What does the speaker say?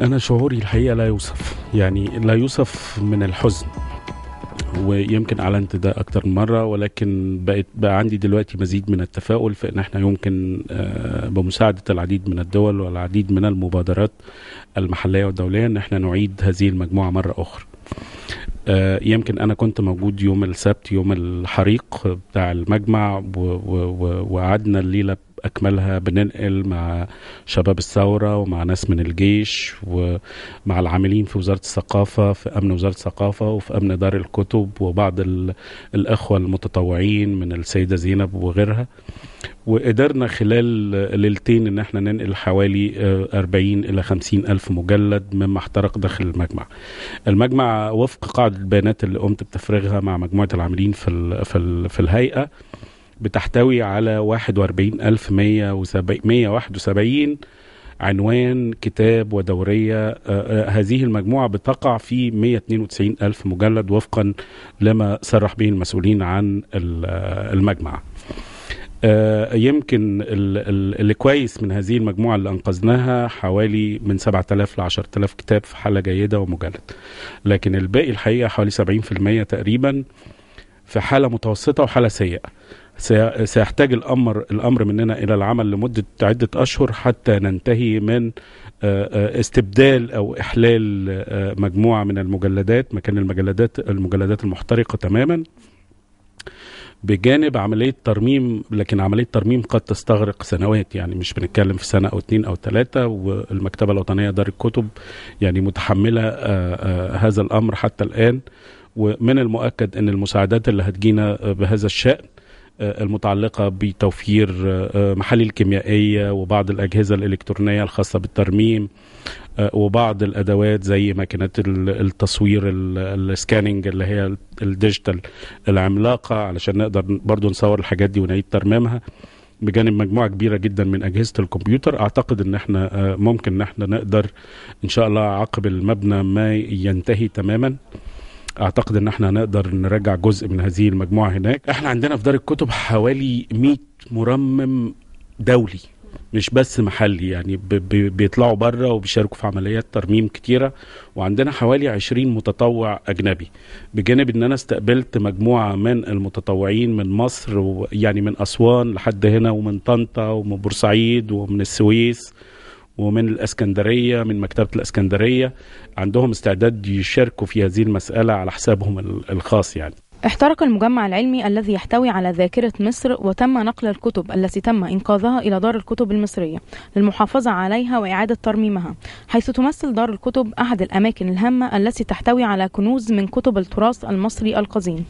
انا شعوري الحقيقه لا يوصف يعني لا يوصف من الحزن ويمكن اعلنت ده اكتر من مره ولكن بقت بقى عندي دلوقتي مزيد من التفاؤل في ان احنا يمكن آه، بمساعده العديد من الدول والعديد من المبادرات المحليه والدوليه ان احنا نعيد هذه المجموعه مره اخرى. آه، يمكن انا كنت موجود يوم السبت يوم الحريق بتاع المجمع وقعدنا الليله باكملها بننقل مع شباب الثوره ومع ناس من الجيش ومع العاملين في وزاره الثقافه في امن وزاره الثقافه وفي امن دار الكتب وبعض الاخوه المتطوعين من السيده زينب وغيرها وقدرنا خلال ليلتين ان احنا ننقل حوالي 40 آه، الى 50 الف مجلد مما احترق داخل المجمع المجمع وفق قاعده البيانات اللي قمت بتفريغها مع مجموعه العاملين في الـ في, الـ في الهيئه بتحتوي على 41171 عنوان كتاب ودورية آه، آه، هذه المجموعة بتقع في 192 ألف مجلد وفقا لما صرح به المسؤولين عن آه، المجمع يمكن اللي كويس من هذه المجموعة اللي أنقذناها حوالي من 7000 ل 10000 كتاب في حالة جيدة ومجلد لكن الباقي الحقيقة حوالي 70% تقريبا في حالة متوسطة وحالة سيئة سيحتاج الأمر الأمر مننا إلى العمل لمدة عدة أشهر حتى ننتهي من آه، آه، استبدال أو إحلال آه، مجموعة من المجلدات مكان المجلدات المجلدات المحترقة تماما بجانب عملية ترميم لكن عملية ترميم قد تستغرق سنوات يعني مش بنتكلم في سنة أو اتنين أو تلاتة والمكتبة الوطنية دار الكتب يعني متحملة هذا الأمر حتى الآن ومن المؤكد ان المساعدات اللي هتجينا بهذا الشان آه، المتعلقه بتوفير آه، آه، محاليل كيميائيه وبعض الاجهزه الالكترونيه الخاصه بالترميم وبعض الادوات زي ماكينات التصوير السكاننج اللي هي الديجيتال العملاقه علشان نقدر برضو نصور الحاجات دي ونعيد ترميمها بجانب مجموعه كبيره جدا من اجهزه الكمبيوتر اعتقد ان احنا ممكن ان احنا نقدر ان شاء الله عقب المبنى ما ينتهي تماما اعتقد ان احنا نقدر نرجع جزء من هذه المجموعه هناك احنا عندنا في دار الكتب حوالي 100 مرمم دولي مش بس محلي يعني بيطلعوا بره وبيشاركوا في عمليات ترميم كتيرة وعندنا حوالي 20 متطوع أجنبي بجانب أن أنا استقبلت مجموعة من المتطوعين من مصر ويعني من أسوان لحد هنا ومن طنطا ومن بورسعيد ومن السويس ومن الاسكندريه من مكتبه الاسكندريه عندهم استعداد يشاركوا في هذه المساله على حسابهم الخاص يعني احترق المجمع العلمي الذي يحتوي على ذاكرة مصر وتم نقل الكتب التي تم إنقاذها إلى دار الكتب المصرية للمحافظة عليها وإعادة ترميمها حيث تمثل دار الكتب أحد الأماكن الهامة التي تحتوي على كنوز من كتب التراث المصري القديم